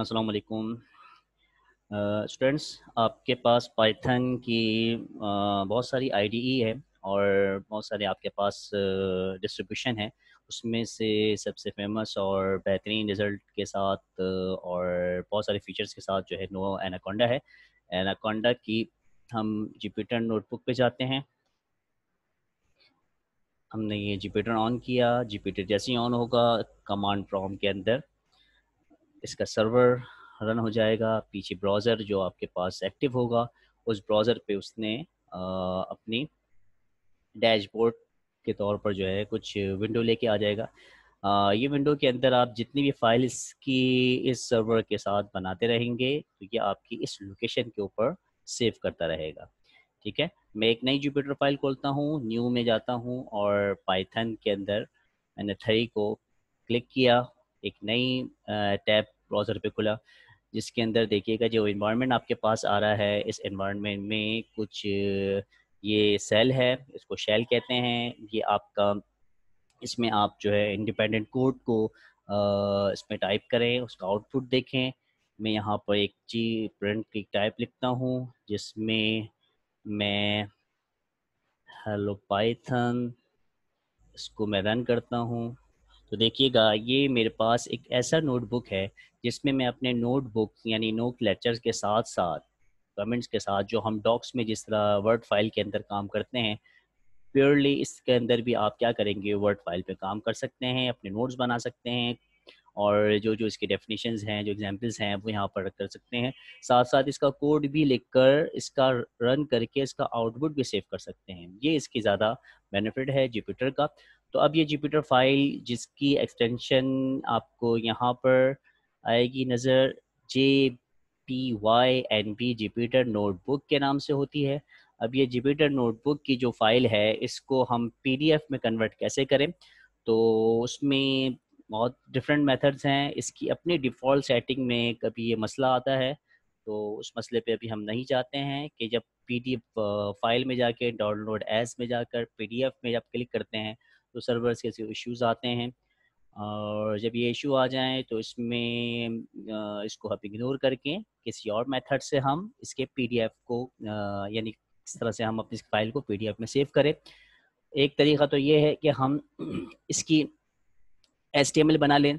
अस्सलाम वालेकुम स्टूडेंट्स आपके पास पाइथन की uh, बहुत सारी आईडीई e है और बहुत सारे आपके पास डिस्ट्रीब्यूशन uh, है उसमें से सबसे फेमस और बेहतरीन रिजल्ट के साथ uh, और बहुत सारे फीचर्स के साथ जो है नो एनाकोंडा है एनाकोंडा की हम जुपिटर नोटबुक पे जाते हैं हमने ये जुपिटर ऑन किया जुपिटर जैसे ही ऑन होगा कमांड प्रॉम के अंदर इसका सर्वर रन हो जाएगा पीछे ब्राउज़र जो आपके पास एक्टिव होगा उस ब्राउज़र पे उसने अपनी डैशबोर्ड के तौर पर जो है कुछ विंडो लेके आ जाएगा ये विंडो के अंदर आप जितनी भी फाइल इसकी इस सर्वर के साथ बनाते रहेंगे तो ये आपकी इस लोकेशन के ऊपर सेव करता रहेगा ठीक है मैं एक नई जुपिटर फाइल खोलता हूँ न्यू में जाता हूँ और पाइथन के अंदर मैंने थ्री को क्लिक किया एक नई टैब ब्राउज़र पे खुला जिसके अंदर देखिएगा जो इन्वायरमेंट आपके पास आ रहा है इस इन्वायरमेंट में कुछ ये सेल है इसको शेल कहते हैं ये आपका इसमें आप जो है इंडिपेंडेंट कोड को आ, इसमें टाइप करें उसका आउटपुट देखें मैं यहाँ पर एक जी प्रिंट की टाइप लिखता हूँ जिसमें मैं हेलो पाइथन इसको मैं रन करता हूँ तो देखिएगा ये मेरे पास एक ऐसा नोटबुक है जिसमें मैं अपने नोटबुक यानी नोट लेक्चर्स के साथ साथ कमेंट्स के साथ जो हम डॉक्स में जिस तरह वर्ड फाइल के अंदर काम करते हैं प्योरली इसके अंदर भी आप क्या करेंगे वर्ड फाइल पे काम कर सकते हैं अपने नोट्स बना सकते हैं और जो जो इसके डेफिनेशन हैं जो एग्जाम्पल्स हैं वो यहाँ पर कर सकते हैं साथ साथ इसका कोड भी लिख कर इसका रन करके इसका आउटपुट भी सेव कर सकते हैं ये इसकी ज़्यादा बेनिफिट है जुपिटर का तो अब ये जुपिटर फाइल जिसकी एक्सटेंशन आपको यहाँ पर आएगी नज़र J P Y N B Jupyter notebook के नाम से होती है अब ये जुपिटर नोटबुक की जो फाइल है इसको हम पीडीएफ में कन्वर्ट कैसे करें तो उसमें बहुत डिफरेंट मेथड्स हैं इसकी अपनी डिफ़ॉल्ट सेटिंग में कभी ये मसला आता है तो उस मसले पे अभी हम नहीं चाहते हैं कि जब पीडीएफ फाइल में जाके डाउनलोड एज में जाकर पीडीएफ में जब क्लिक करते हैं तो सर्वर्स के इश्यूज़ आते हैं और जब ये इशू आ जाए तो इसमें इसको हम इग्नोर करके किसी और मेथड से हम इसके पीडीएफ को यानी इस तरह से हम अपनी फाइल को पीडीएफ में सेव करें एक तरीका तो ये है कि हम इसकी एच बना लें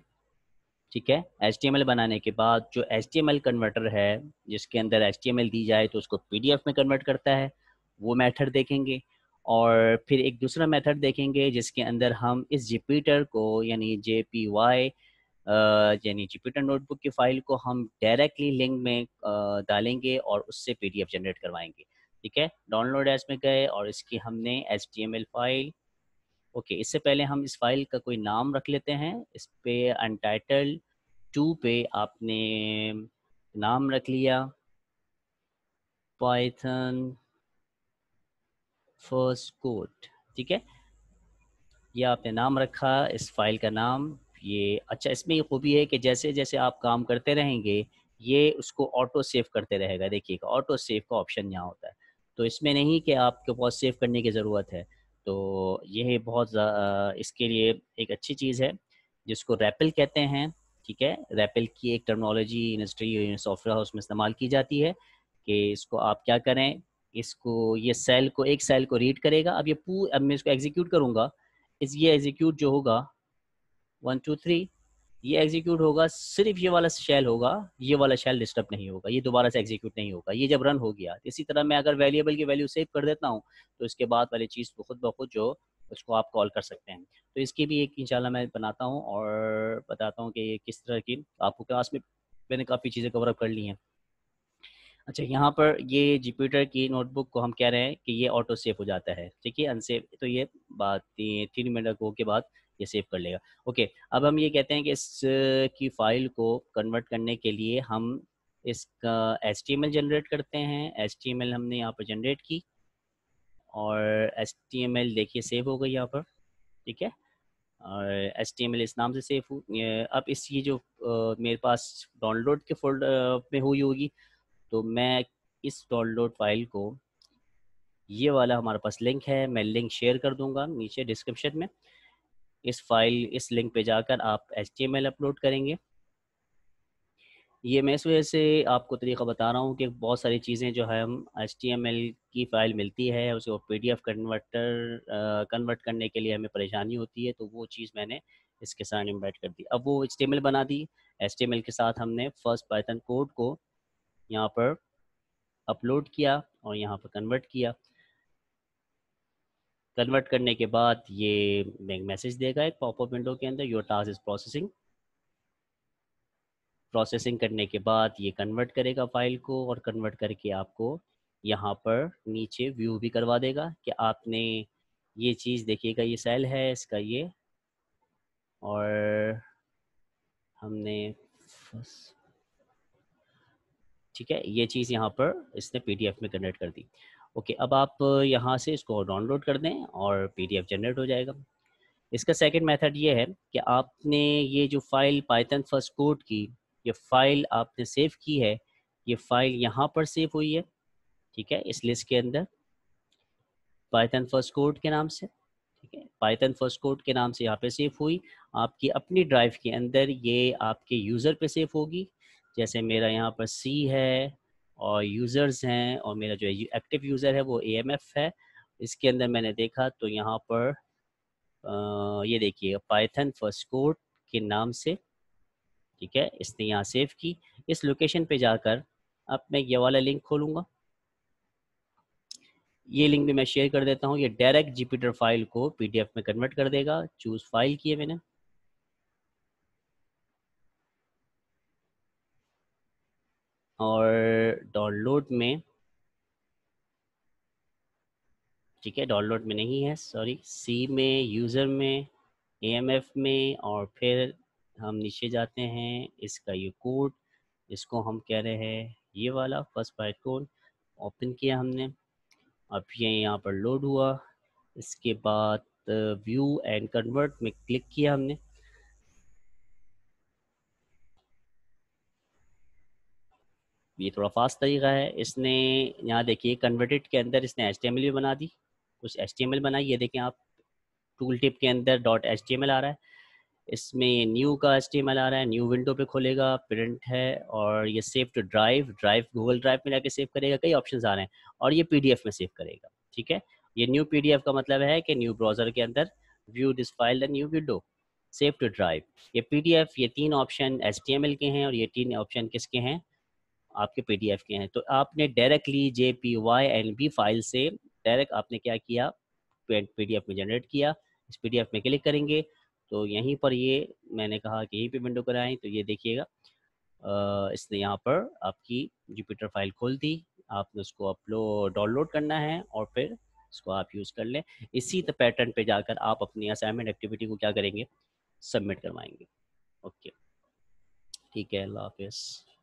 ठीक है एच बनाने के बाद जो एच कन्वर्टर है जिसके अंदर एच दी जाए तो उसको पी में कन्वर्ट करता है वो मैथड देखेंगे और फिर एक दूसरा मेथड देखेंगे जिसके अंदर हम इस जिपीटर को यानी जे पी वाई यानी जिपीटर नोटबुक की फाइल को हम डायरेक्टली लिंक में डालेंगे और उससे पीडीएफ जनरेट करवाएंगे ठीक है डाउनलोड एस में गए और इसकी हमने एच फाइल ओके इससे पहले हम इस फाइल का कोई नाम रख लेते हैं इस पे अनटाइटल टू पे आपने नाम रख लिया पाइथन फर्स्ट कोट ठीक है ये आपने नाम रखा इस फाइल का नाम ये अच्छा इसमें ये खूबी है कि जैसे जैसे आप काम करते रहेंगे ये उसको ऑटो सेव करते रहेगा देखिएगा ऑटो सेव का ऑप्शन यहाँ होता है तो इसमें नहीं कि आपके पास सेव करने की ज़रूरत है तो यह बहुत इसके लिए एक अच्छी चीज़ है जिसको रैपल कहते हैं ठीक है रैपल की एक टर्मोलॉजी इंडस्ट्री सॉफ्टवेयर हाउस में इस्तेमाल की जाती है कि इसको आप क्या करें इसको ये सेल को एक सेल को रीड करेगा अब ये पू अब मैं इसको एग्जीक्यूट करूँगा इस ये एग्जीक्यूट जो होगा वन टू थ्री ये एग्जीक्यूट होगा सिर्फ ये वाला शेल होगा ये वाला शेल डिस्टर्ब नहीं होगा ये दोबारा से एग्जीक्यूट नहीं होगा ये जब रन हो गया इसी तरह मैं अगर वेरिएबल की वैल्यू सेव कर देता हूँ तो इसके बाद वाली चीज़ को खुद ब खुद जो उसको आप कॉल कर सकते हैं तो इसकी भी एक इंशाल्लाह मैं बनाता हूँ और बताता हूँ कि ये किस तरह की आपको क्लास में मैंने काफ़ी चीज़ें कवरअप कर ली हैं अच्छा यहाँ पर ये जुपिटर की नोटबुक को हम कह रहे हैं कि ये ऑटो सेफ हो जाता है ठीक है अनसेव तो ये बात तीन मिनट हो के बाद ये सेव कर लेगा ओके अब हम ये कहते हैं कि इस की फाइल को कन्वर्ट करने के लिए हम इसका एल जनरेट करते हैं एल हमने यहाँ पर जनरेट की और एल देखिए सेव हो गई यहाँ पर ठीक है और एस टी एम एल इस नाम से सेव हो अब इस ये जो आ, मेरे पास डाउनलोड के फोल्डर में हुई होगी तो मैं इस डाउनलोड फाइल को ये वाला हमारे पास लिंक है मैं लिंक शेयर कर दूंगा नीचे डिस्क्रिप्शन में इस फाइल इस लिंक पे जाकर आप एच अपलोड करेंगे ये मैं इस वजह से आपको तरीका बता रहा हूँ कि बहुत सारी चीज़ें जो है हम एच की फ़ाइल मिलती है उसे पी डी कन्वर्टर कन्वर्ट करने के लिए हमें परेशानी होती है तो वो चीज़ मैंने इसके साथ इम्बेड कर दी अब वो एच बना दी एच के साथ हमने फर्स्ट पाइथन कोड को यहाँ पर अपलोड किया और यहाँ पर कन्वर्ट किया कन्वर्ट करने के बाद ये मैसेज देगा एक पॉपअप विंडो के अंदर your task is processing processing करने के बाद ये कन्वर्ट करेगा फाइल को और कन्वर्ट करके आपको यहाँ पर नीचे व्यू भी करवा देगा कि आपने ये चीज़ देखिएगा ये सेल है इसका ये और हमने ठीक है ये चीज़ यहाँ पर इसने पीडीएफ में कन्वर्ट कर दी ओके अब आप यहाँ से इसको डाउनलोड कर दें और पीडीएफ जनरेट हो जाएगा इसका सेकंड मेथड ये है कि आपने ये जो फाइल पाइथन फर्स्ट कोड की ये फाइल आपने सेव की है ये फाइल यहाँ पर सेव हुई है ठीक है इस लिस्ट के अंदर पाइथन फर्स्ट कोड के नाम से ठीक है पाइथन फर्स्ट कोड के नाम से यहाँ पे सेव हुई आपकी अपनी ड्राइव के अंदर ये आपके यूज़र पे सेव होगी जैसे मेरा यहाँ पर सी है और यूज़र्स हैं और मेरा जो एक्टिव यूज़र है वो ए है इसके अंदर मैंने देखा तो यहाँ पर आ, ये देखिए पाइथन फर्स्ट कोड के नाम से ठीक है इसने यहाँ सेव की इस लोकेशन पे जाकर अब मैं ये वाला लिंक खोलूँगा ये लिंक भी मैं शेयर कर देता हूँ ये डायरेक्ट जीपीटर फाइल को पीडीएफ में कन्वर्ट कर देगा चूज़ फाइल किए मैंने और डाउनलोड में ठीक है डाउनलोड में नहीं है सॉरी सी में यूज़र में एएमएफ में और फिर हम नीचे जाते हैं इसका ये कोड इसको हम कह रहे हैं ये वाला फर्स्ट बाइट कोड ओपन किया हमने अब ये यहाँ पर लोड हुआ इसके बाद व्यू एंड कन्वर्ट में क्लिक किया हमने ये थोड़ा फास्ट तरीका है इसने यहाँ देखिए कन्वर्टेड के अंदर इसने एच भी बना दी कुछ एच बनाई ये देखें आप टूल टिप के अंदर डॉट एच आ रहा है इसमें न्यू का एच आ रहा है न्यू विंडो पे खोलेगा प्रिंट है और ये save to drive drive Google drive में जाके सेव करेगा कई ऑप्शन आ रहे हैं और ये पी में सेव करेगा ठीक है ये न्यू पी का मतलब है कि न्यू ब्राउज़र के अंदर view this file the new window save to drive ये पी ये तीन ऑप्शन एच के हैं और ये तीन ऑप्शन किसके हैं आपके पी के हैं तो आपने directly J P Y N B file से डायरेक्ट आपने क्या किया पीडीएफ में जनरेट किया इस पी में क्लिक करेंगे तो यहीं पर ये मैंने कहा कि यहीं पे विंडो कराएं तो ये देखिएगा इसने यहाँ पर आपकी जुपिटर फाइल खोल दी आपने उसको अपलोड डाउनलोड करना है और फिर इसको आप यूज़ कर लें इसी तो पैटर्न पे जाकर आप अपनी असाइनमेंट एक्टिविटी को क्या करेंगे सबमिट करवाएंगे ओके ठीक है अल्लाह हाफिज़